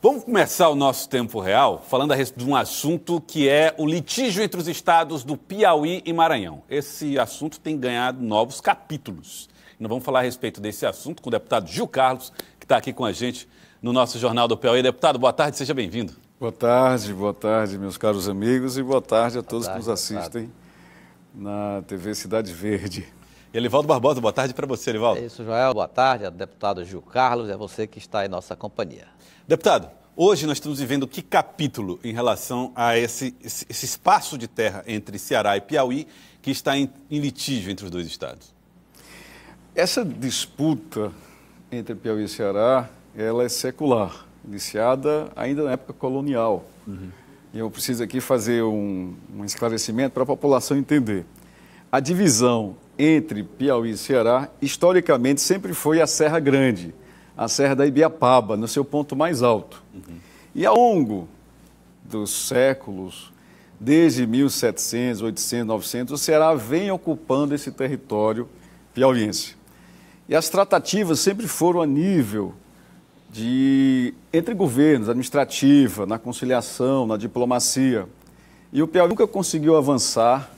Vamos começar o nosso tempo real falando a respeito de um assunto que é o litígio entre os estados do Piauí e Maranhão. Esse assunto tem ganhado novos capítulos. Nós vamos falar a respeito desse assunto com o deputado Gil Carlos, que está aqui com a gente no nosso Jornal do Piauí. Deputado, boa tarde, seja bem-vindo. Boa tarde, boa tarde, meus caros amigos, e boa tarde a boa todos tarde, que nos assistem na TV Cidade Verde. E Elivaldo Barbosa, boa tarde para você, Elivaldo. É isso, Joel. Boa tarde, a deputado Gil Carlos, é você que está em nossa companhia. Deputado, hoje nós estamos vivendo que capítulo em relação a esse, esse, esse espaço de terra entre Ceará e Piauí que está em, em litígio entre os dois estados? Essa disputa entre Piauí e Ceará, ela é secular, iniciada ainda na época colonial. Uhum. Eu preciso aqui fazer um, um esclarecimento para a população entender. A divisão entre Piauí e Ceará, historicamente sempre foi a Serra Grande, a Serra da Ibiapaba, no seu ponto mais alto. Uhum. E ao longo dos séculos, desde 1700, 800, 900, o Ceará vem ocupando esse território piauiense. E as tratativas sempre foram a nível de entre governos, administrativa, na conciliação, na diplomacia. E o Piauí nunca conseguiu avançar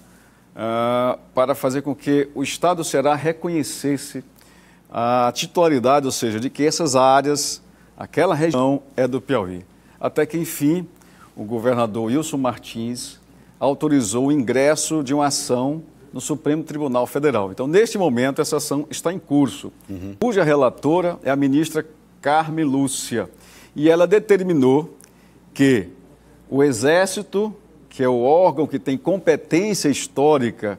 ah, para fazer com que o Estado do Ceará reconhecesse a titularidade, ou seja, de que essas áreas, aquela região é do Piauí. Até que, enfim, o governador Wilson Martins autorizou o ingresso de uma ação no Supremo Tribunal Federal. Então, neste momento, essa ação está em curso, uhum. cuja relatora é a ministra Carme Lúcia. E ela determinou que o Exército que é o órgão que tem competência histórica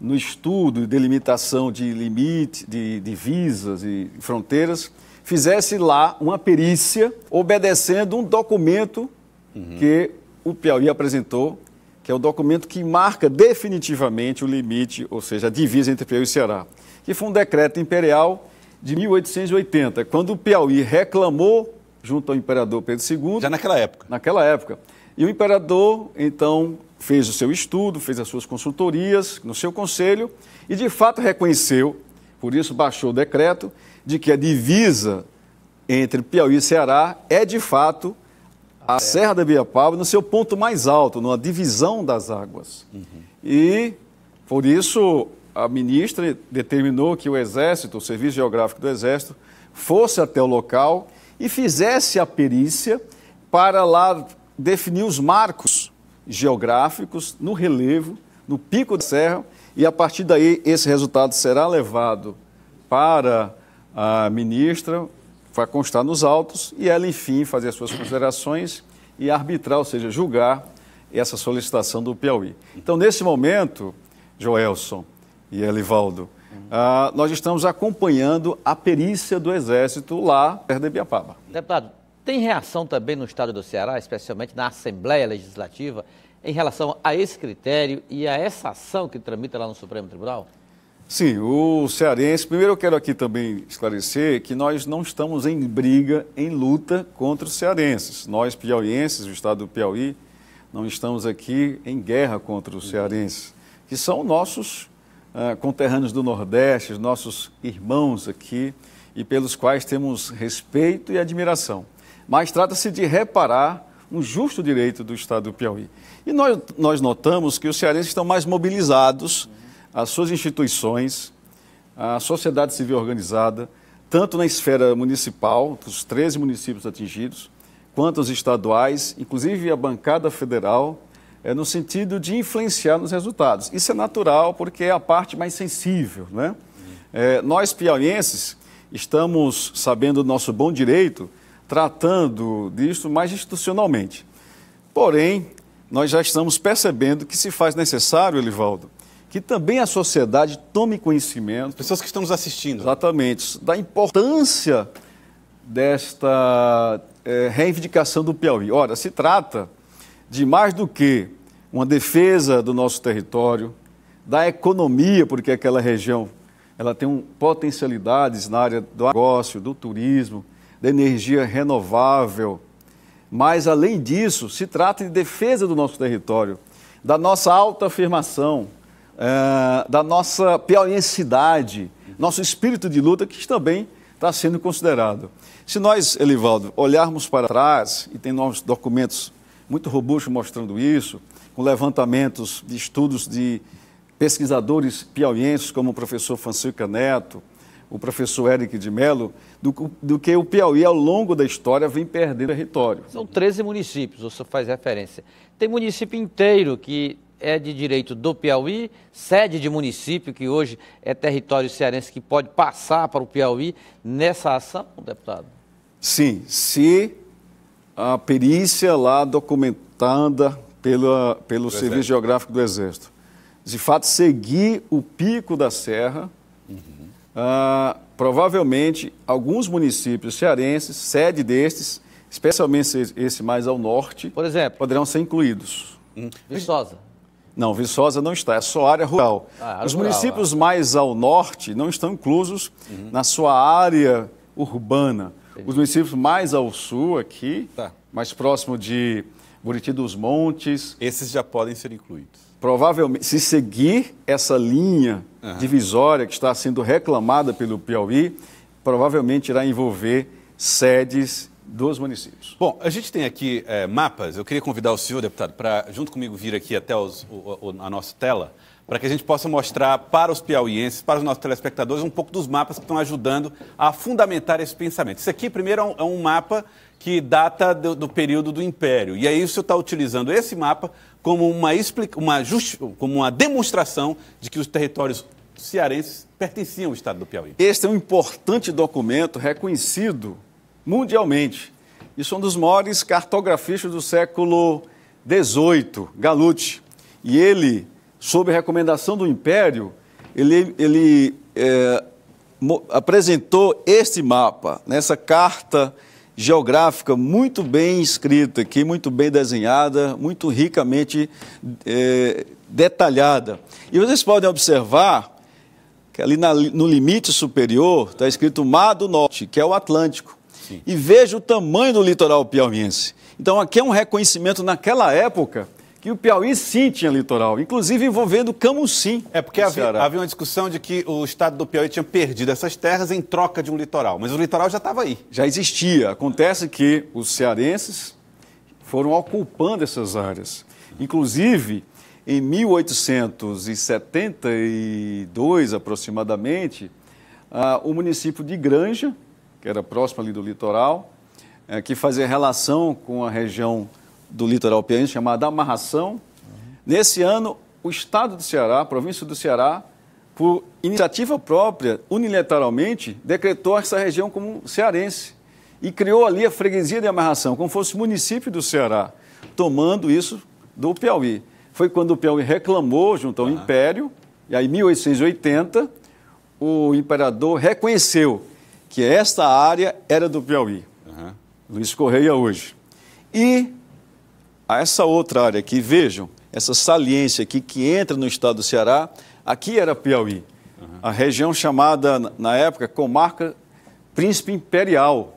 no estudo e delimitação de limite, de divisas e fronteiras, fizesse lá uma perícia obedecendo um documento uhum. que o Piauí apresentou, que é o documento que marca definitivamente o limite, ou seja, a divisa entre Piauí e Ceará, que foi um decreto imperial de 1880, quando o Piauí reclamou junto ao imperador Pedro II. Já naquela época. Naquela época e o imperador, então, fez o seu estudo, fez as suas consultorias no seu conselho e, de fato, reconheceu, por isso baixou o decreto, de que a divisa entre Piauí e Ceará é, de fato, a Serra da Biapaba no seu ponto mais alto, numa divisão das águas. Uhum. E, por isso, a ministra determinou que o Exército, o Serviço Geográfico do Exército, fosse até o local e fizesse a perícia para lá definir os marcos geográficos no relevo, no pico da serra, e a partir daí esse resultado será levado para a ministra, vai constar nos autos, e ela, enfim, fazer as suas considerações e arbitrar, ou seja, julgar essa solicitação do Piauí. Então, nesse momento, Joelson e Elivaldo, ah, nós estamos acompanhando a perícia do Exército lá perto de Biapaba. Deputado, tem reação também no estado do Ceará, especialmente na Assembleia Legislativa, em relação a esse critério e a essa ação que tramita lá no Supremo Tribunal? Sim, o cearense. Primeiro eu quero aqui também esclarecer que nós não estamos em briga, em luta contra os cearenses. Nós, piauienses, o estado do Piauí, não estamos aqui em guerra contra os cearenses, que são nossos uh, conterrâneos do Nordeste, nossos irmãos aqui e pelos quais temos respeito e admiração mas trata-se de reparar um justo direito do Estado do Piauí. E nós, nós notamos que os cearenses estão mais mobilizados, as suas instituições, a sociedade civil organizada, tanto na esfera municipal, dos 13 municípios atingidos, quanto os estaduais, inclusive a bancada federal, é, no sentido de influenciar nos resultados. Isso é natural porque é a parte mais sensível. Né? É, nós, piauienses, estamos sabendo do nosso bom direito tratando disto mais institucionalmente. Porém, nós já estamos percebendo que se faz necessário, Elivaldo, que também a sociedade tome conhecimento. pessoas que estão nos assistindo. Exatamente, da importância desta é, reivindicação do Piauí. Ora, se trata de mais do que uma defesa do nosso território, da economia, porque aquela região ela tem um, potencialidades na área do negócio, do turismo, da energia renovável. Mas, além disso, se trata de defesa do nosso território, da nossa autoafirmação, é, da nossa piauiencidade, nosso espírito de luta, que também está sendo considerado. Se nós, Elivaldo, olharmos para trás, e tem novos documentos muito robustos mostrando isso, com levantamentos de estudos de pesquisadores piauienses, como o professor Francisco Neto, o professor Eric de Mello, do, do, que o Piauí, ao longo da história, vem perdendo território. São 13 municípios, o senhor faz referência. Tem município inteiro que é de direito do Piauí, sede de município, que hoje é território cearense, que pode passar para o Piauí nessa ação, deputado? Sim, se a perícia lá documentada pela, pelo do Serviço Exército. Geográfico do Exército, de fato, seguir o pico da serra. Uhum ah, provavelmente alguns municípios cearenses, sede destes, especialmente esse mais ao norte, por exemplo, poderão ser incluídos. Hum, Viçosa. Não, Viçosa não está, é só área rural. Ah, área Os rural, municípios ah. mais ao norte não estão inclusos uhum. na sua área urbana. Entendi. Os municípios mais ao sul aqui, tá. mais próximo de Buriti dos Montes. Esses já podem ser incluídos provavelmente, se seguir essa linha uhum. divisória que está sendo reclamada pelo Piauí, provavelmente irá envolver sedes dos municípios. Bom, a gente tem aqui é, mapas. Eu queria convidar o senhor, deputado, para, junto comigo, vir aqui até os, o, o, a nossa tela para que a gente possa mostrar para os piauienses, para os nossos telespectadores, um pouco dos mapas que estão ajudando a fundamentar esse pensamento. Isso aqui, primeiro, é um, é mapa que data do, do, período do Império. E aí o senhor está utilizando esse mapa como uma, uma como uma demonstração de que os territórios cearenses pertenciam ao Estado do Piauí. Este é um importante documento reconhecido mundialmente. Isso é um dos maiores cartografistas do século XVIII, Galute. E ele sob recomendação do Império, ele, ele é, apresentou este mapa, nessa né, carta geográfica muito bem escrita aqui, muito bem desenhada, muito ricamente é, detalhada. E vocês podem observar que ali na, no limite superior está escrito Mar do Norte, que é o Atlântico. Sim. E veja o tamanho do litoral piauiense. Então aqui é um reconhecimento naquela época que o Piauí sim tinha litoral, inclusive envolvendo Camusim. É porque havia, havia, uma discussão de que o estado do Piauí tinha perdido essas terras em troca de um litoral, mas o litoral já estava aí. Já existia. Acontece que os cearenses foram ocupando essas áreas. Inclusive, em 1872 aproximadamente, ah, o município de Granja, que era próximo ali do litoral, eh, que fazia relação com a região do litoral piauiense chamada Amarração. Nesse ano, o Estado do Ceará, a província do Ceará, por iniciativa própria, unilateralmente, decretou essa região como cearense e criou ali a freguesia de Amarração, como fosse município do Ceará, tomando isso do Piauí. Foi quando o Piauí reclamou junto ao uhum. Império, e aí em 1880 o imperador reconheceu que esta área era do Piauí. Uhum. Luiz Correia hoje. E a essa outra área aqui, vejam, essa saliência aqui que entra no estado do Ceará, aqui era Piauí, uhum. a região chamada, na época, comarca Príncipe Imperial.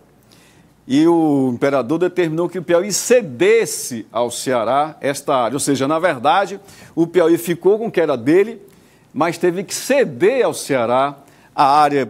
E o imperador determinou que o Piauí cedesse ao Ceará esta área. Ou seja, na verdade, o Piauí ficou com o que era dele, mas teve que ceder ao Ceará a área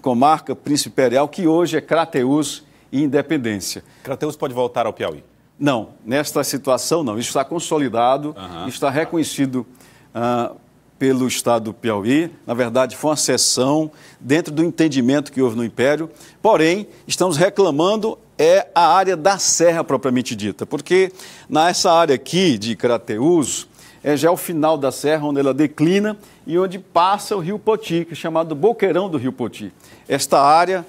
comarca Príncipe Imperial, que hoje é Crateus e Independência. Crateus pode voltar ao Piauí? Não, nesta situação não. Isso está consolidado, uhum. está reconhecido uh, pelo Estado do Piauí. Na verdade, foi uma sessão dentro do entendimento que houve no Império. Porém, estamos reclamando é a área da serra propriamente dita, porque nessa área aqui de Crateús é já o final da serra, onde ela declina e onde passa o rio Poti, que é chamado Boqueirão do Rio Poti. Esta área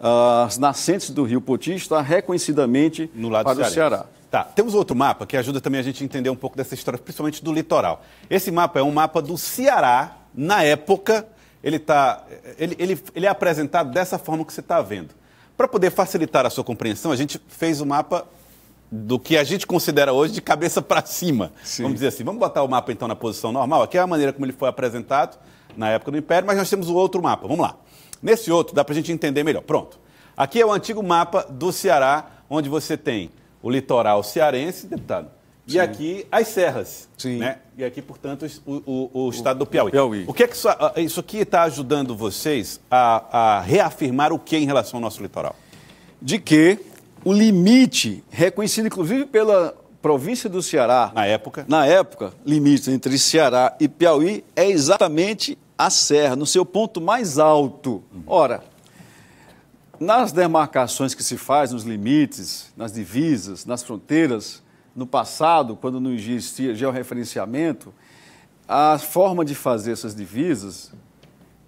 as nascentes do Rio Poti está reconhecidamente no lado para o Ceará. Tá, temos outro mapa que ajuda também a gente a entender um pouco dessa história, principalmente do litoral. Esse mapa é um mapa do Ceará, na época, ele, tá, ele, ele, ele é apresentado dessa forma que você está vendo. Para poder facilitar a sua compreensão, a gente fez o um mapa do que a gente considera hoje de cabeça para cima. Sim. Vamos dizer assim, vamos botar o mapa então na posição normal, aqui é a maneira como ele foi apresentado na época do Império, mas nós temos o outro mapa, vamos lá. Nesse outro, dá para a gente entender melhor. Pronto. Aqui é o antigo mapa do Ceará, onde você tem o litoral cearense, deputado, Sim. e aqui as serras. Sim. Né? E aqui, portanto, o, o, o estado o, do Piauí. Piauí. O que é que isso, ah, isso aqui está ajudando vocês a, a reafirmar o que em relação ao nosso litoral? De que o limite, reconhecido inclusive pela província do Ceará. Na época? Na época, limite entre Ceará e Piauí é exatamente a serra, no seu ponto mais alto. Ora, nas demarcações que se faz, nos limites, nas divisas, nas fronteiras, no passado, quando não existia georreferenciamento, a forma de fazer essas divisas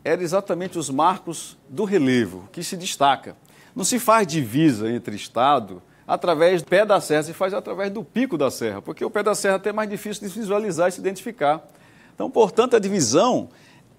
era exatamente os marcos do relevo, que se destaca. Não se faz divisa entre Estado através do pé da serra, se faz através do pico da serra, porque o pé da serra é até mais difícil de visualizar e se identificar. Então, portanto, a divisão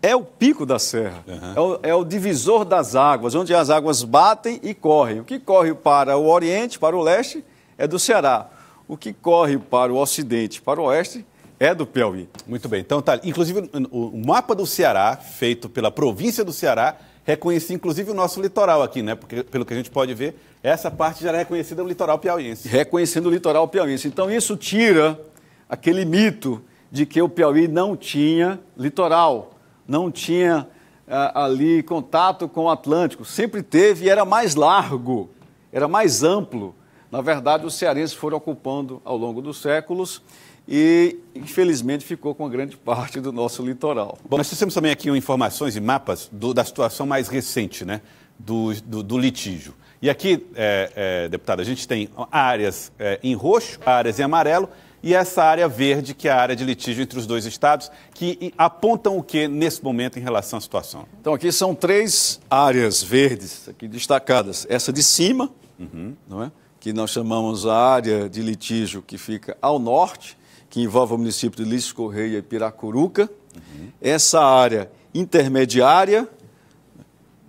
é o pico da serra, uhum. é, o, é, o, divisor das águas, onde as águas batem e correm. O que corre para o oriente, para o leste, é do Ceará. O que corre para o ocidente, para o oeste, é do Piauí. Muito bem. Então, tá. Inclusive, o mapa do Ceará, feito pela província do Ceará, reconhece, inclusive o nosso litoral aqui, né? Porque, pelo que a gente pode ver, essa parte já é reconhecida como litoral piauiense. Reconhecendo o litoral piauiense. Então, isso tira aquele mito de que o Piauí não tinha litoral não tinha ah, ali contato com o Atlântico, sempre teve e era mais largo, era mais amplo. Na verdade, os cearenses foram ocupando ao longo dos séculos e, infelizmente, ficou com grande parte do nosso litoral. Bom, nós temos também aqui informações e mapas do, da situação mais recente, né? Do, do, do litígio. E aqui, é, é, deputado, a gente tem áreas é, em roxo, áreas em amarelo e essa área verde, que é a área de litígio entre os dois estados, que apontam o que nesse momento em relação à situação? Então, aqui são três áreas verdes aqui destacadas. Essa de cima, uhum. não é? que nós chamamos a área de litígio que fica ao norte, que envolve o município de Lício Correia e Piracuruca. Uhum. Essa área intermediária,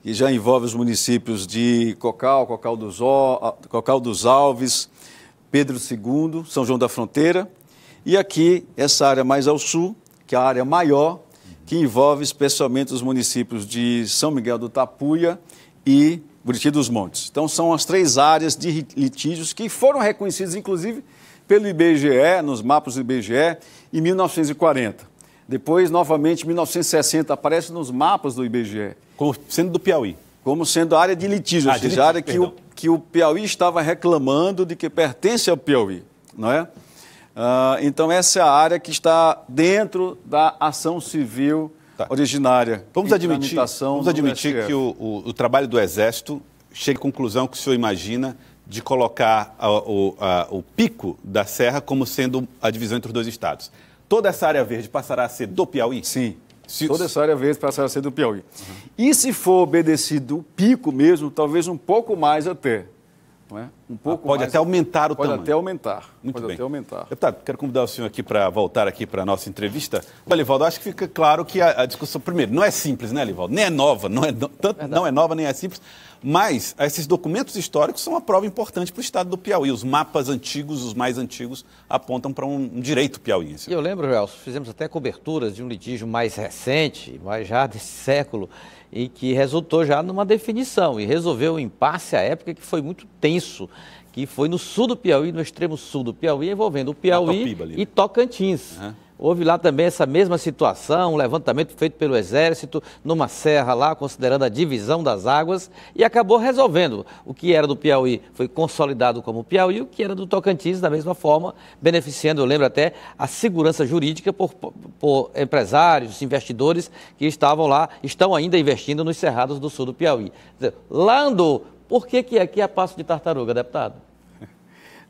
que já envolve os municípios de Cocal, Cocal dos, o, Cocal dos Alves, Pedro II, São João da Fronteira, e aqui essa área mais ao sul, que é a área maior, que envolve especialmente os municípios de São Miguel do Tapuia e Buriti dos Montes. Então são as três áreas de litígios que foram reconhecidas, inclusive, pelo IBGE, nos mapas do IBGE, em 1940. Depois, novamente, em 1960 aparece nos mapas do IBGE. Como sendo do Piauí. Como sendo área de litígio, ah, ou seja, a área que perdão. o que o Piauí estava reclamando de que pertence ao Piauí, não é? Uh, então, essa é a área que está dentro da ação civil tá. originária. Vamos admitir, vamos admitir que o, o, o, trabalho do Exército chega à conclusão que o senhor imagina de colocar a, o, a, o pico da serra como sendo a divisão entre os dois estados. Toda essa área verde passará a ser do Piauí? Sim. Se, Toda essa área verde passará a ser do Piauí. Uhum. E se for obedecido o pico mesmo, talvez um pouco mais até. Não é? um pouco ah, pode mais, até aumentar o pode tamanho. Pode até aumentar. Muito Pode bem. até aumentar. Deputado, tá, quero convidar o senhor aqui para voltar aqui para a nossa entrevista. Olha, Livaldo, acho que fica claro que a, a, discussão, primeiro, não é simples, né, Livaldo? Nem é nova, não é, no, tanto não é nova, nem é simples. Mas esses documentos históricos são uma prova importante para o estado do Piauí. Os mapas antigos, os mais antigos, apontam para um, um direito piauiense. Eu lembro, Elcio, fizemos até coberturas de um litígio mais recente, mas já desse século, e que resultou já numa definição e resolveu o um impasse à época que foi muito tenso que foi no sul do Piauí, no extremo sul do Piauí, envolvendo o Piauí né? e Tocantins. Uhum. Houve lá também essa mesma situação, um levantamento feito pelo Exército numa serra lá, considerando a divisão das águas, e acabou resolvendo. O que era do Piauí foi consolidado como Piauí, o que era do Tocantins, da mesma forma, beneficiando, eu lembro até, a segurança jurídica por, por empresários, investidores que estavam lá, estão ainda investindo nos cerrados do sul do Piauí. Lá andou. Por que, que aqui é passo de tartaruga, deputado?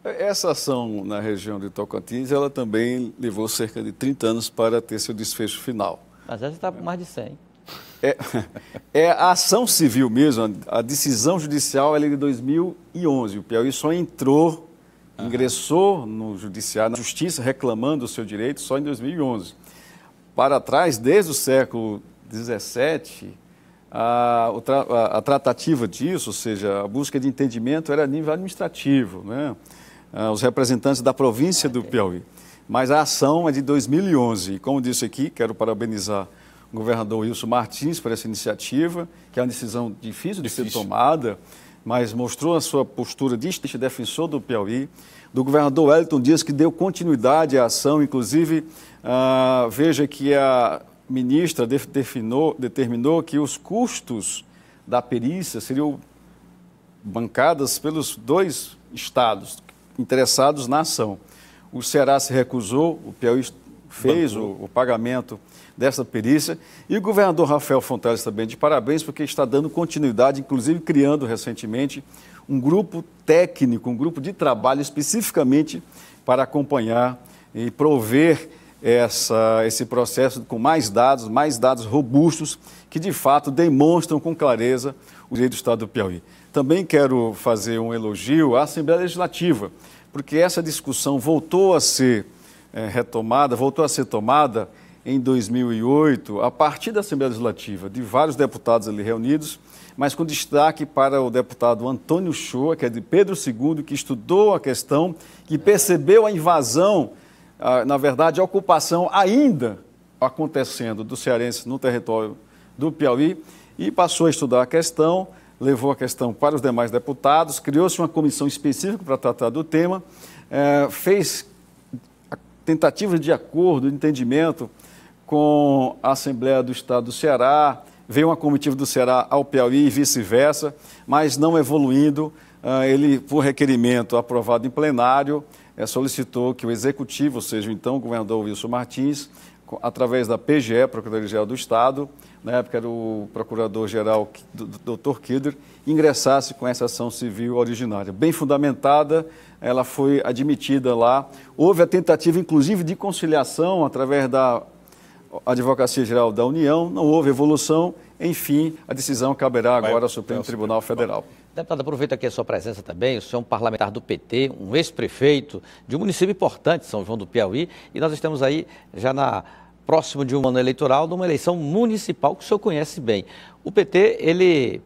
É, essa ação na região de Tocantins, ela também levou cerca de 30 anos para ter seu desfecho final. Mas essa está por mais de 100. É, é, a ação civil mesmo, a decisão judicial ela é de 2011. O Piauí só entrou, uhum. ingressou no judiciário, na justiça, reclamando o seu direito só em 2011. Para trás, desde o século XVII, a, a, a tratativa disso, ou seja, a busca de entendimento era a nível administrativo, né? uh, os representantes da província do Piauí. Mas a ação é de 2011 e, como disse aqui, quero parabenizar o governador Wilson Martins por essa iniciativa, que é uma decisão difícil de difícil. ser tomada, mas mostrou a sua postura de defensor do Piauí, do governador Wellington Dias, que deu continuidade à ação, inclusive, uh, veja que a ministra determinou, determinou que os custos da perícia seriam bancadas pelos dois estados, interessados na ação. O Ceará se recusou, o Piauí fez o, o, pagamento dessa perícia e o governador Rafael Fontes também de parabéns porque está dando continuidade, inclusive criando recentemente um grupo técnico, um grupo de trabalho especificamente para acompanhar e prover essa, esse processo com mais dados, mais dados robustos que de fato demonstram com clareza o direito do Estado do Piauí. Também quero fazer um elogio à Assembleia Legislativa, porque essa discussão voltou a ser é, retomada, voltou a ser tomada em 2008, a partir da Assembleia Legislativa, de vários deputados ali reunidos, mas com destaque para o deputado Antônio Shoa, que é de Pedro II, que estudou a questão, que percebeu a invasão, a, na verdade, a ocupação ainda acontecendo do cearense no território do Piauí e passou a estudar a questão levou a questão para os demais deputados, criou-se uma comissão específica para tratar do tema, é, fez tentativas de acordo, de entendimento com a Assembleia do Estado do Ceará, veio uma comitiva do Ceará ao Piauí e vice-versa, mas não evoluindo, é, ele, por requerimento aprovado em plenário, é, solicitou que o Executivo, ou seja, o então governador Wilson Martins, através da PGE, Procuradoria-Geral do Estado, na época do procurador-geral doutor Kidder, ingressasse com essa ação civil originária. Bem fundamentada, ela foi admitida lá. Houve a tentativa, inclusive, de conciliação através da Advocacia Geral da União, não houve evolução. Enfim, a decisão caberá agora ao Supremo Tribunal Federal. Deputado, aproveito aqui a sua presença também. O senhor é um parlamentar do PT, um ex-prefeito de um município importante, São João do Piauí, e nós estamos aí já na próximo de um ano eleitoral, de uma eleição municipal que o senhor conhece bem. O PT, ele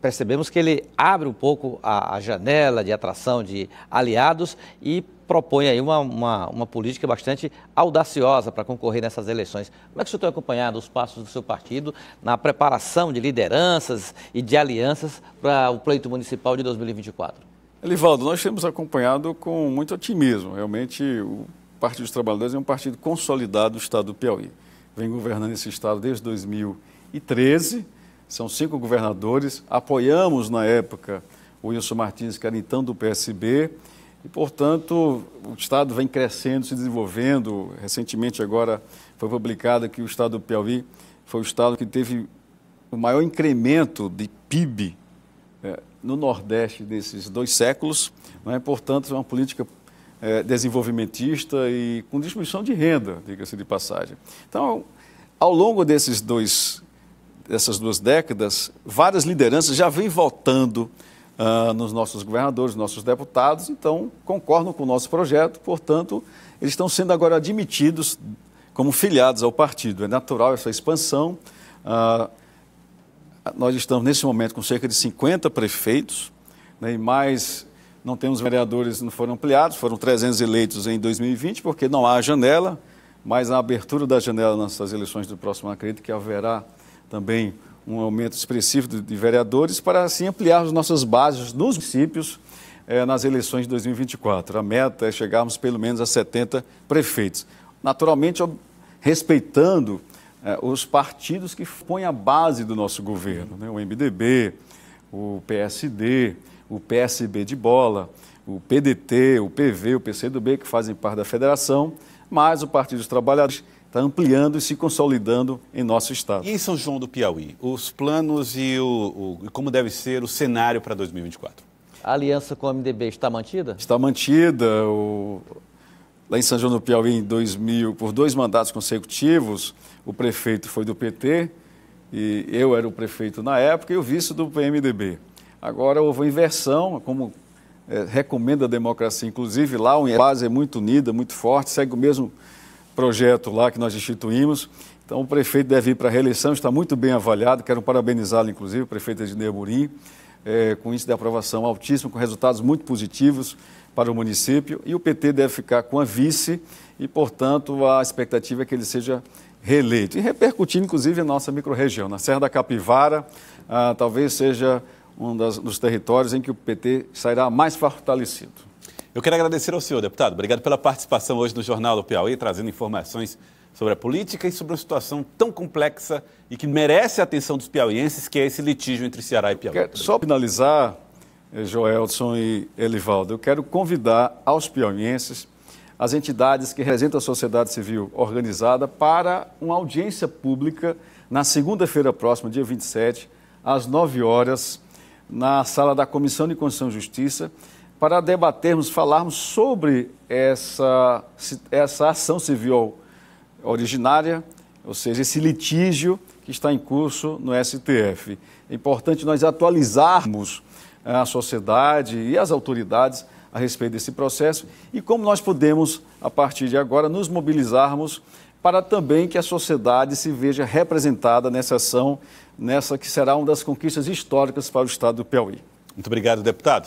percebemos que ele abre um pouco a, a janela de atração de aliados e propõe aí uma, uma, uma política bastante audaciosa para concorrer nessas eleições. Como é que o senhor tem acompanhado os passos do seu partido na preparação de lideranças e de alianças para o pleito municipal de 2024? Elivaldo, nós temos acompanhado com muito otimismo. Realmente, o Partido dos Trabalhadores é um partido consolidado do estado do Piauí. Vem governando esse estado desde 2013, são cinco governadores. Apoiamos, na época, o Wilson Martins, que era então do PSB, e, portanto, o estado vem crescendo, se desenvolvendo. Recentemente, agora, foi publicado que o estado do Piauí foi o estado que teve o maior incremento de PIB é, eh, no Nordeste nesses dois séculos. Né? Portanto, é uma política é, desenvolvimentista e com distribuição de renda, diga-se de passagem. Então, ao longo desses dois, dessas duas décadas, várias lideranças já vêm voltando uh, ah, nos nossos governadores, nossos deputados, então concordam com o nosso projeto, portanto, eles estão sendo agora admitidos como filiados ao partido. É natural essa expansão. Uh, nós estamos, nesse momento, com cerca de 50 prefeitos né, e mais não temos vereadores, não foram ampliados, foram 300 eleitos em 2020, porque não há janela, mas a abertura da janela nessas eleições do próximo ano, acredito que haverá também um aumento expressivo de vereadores para assim ampliarmos nossas bases nos municípios eh, nas eleições de 2024. A meta é chegarmos pelo menos a 70 prefeitos. Naturalmente, respeitando eh, os partidos que põem a base do nosso governo, né? o MDB, o PSD, o PSB de bola, o PDT, o PV, o PCdoB, que fazem parte da federação, mas o Partido dos Trabalhadores está ampliando e se consolidando em nosso estado. E em São João do Piauí, os planos e o, o como deve ser o cenário para 2024? A aliança com o MDB está mantida? Está mantida. O... Lá em São João do Piauí, em 2000, por dois mandatos consecutivos, o prefeito foi do PT e eu era o prefeito na época e o vice do PMDB. Agora houve uma inversão, como é, recomenda a democracia, inclusive lá a base é muito unida, muito forte, segue o mesmo projeto lá que nós instituímos. Então o prefeito deve ir para a reeleição, está muito bem avaliado, quero parabenizá-lo, inclusive, o prefeito Ednei é, com índice de aprovação altíssimo, com resultados muito positivos para o município, e o PT deve ficar com a vice, e, portanto, a expectativa é que ele seja reeleito. E repercutindo, inclusive, a nossa microrregião. Na Serra da Capivara, ah, talvez seja um das, dos territórios em que o PT sairá mais fortalecido. Eu quero agradecer ao senhor, deputado. Obrigado pela participação hoje no Jornal do Piauí, trazendo informações sobre a política e sobre uma situação tão complexa e que merece a atenção dos piauienses, que é esse litígio entre Ceará e Piauí. Quero, só finalizar, eh, Joelson e Elivaldo, eu quero convidar aos piauienses, as entidades que representam a sociedade civil organizada, para uma audiência pública na segunda-feira próxima, dia 27, às 9 horas na sala da Comissão de Constituição e Justiça para debatermos, falarmos sobre essa, essa ação civil originária, ou seja, esse litígio que está em curso no STF. É importante nós atualizarmos eh, a sociedade e as autoridades a respeito desse processo e como nós podemos, a partir de agora, nos mobilizarmos para também que a sociedade se veja representada nessa ação nessa que será uma das conquistas históricas para o Estado do Piauí. Muito obrigado, deputado.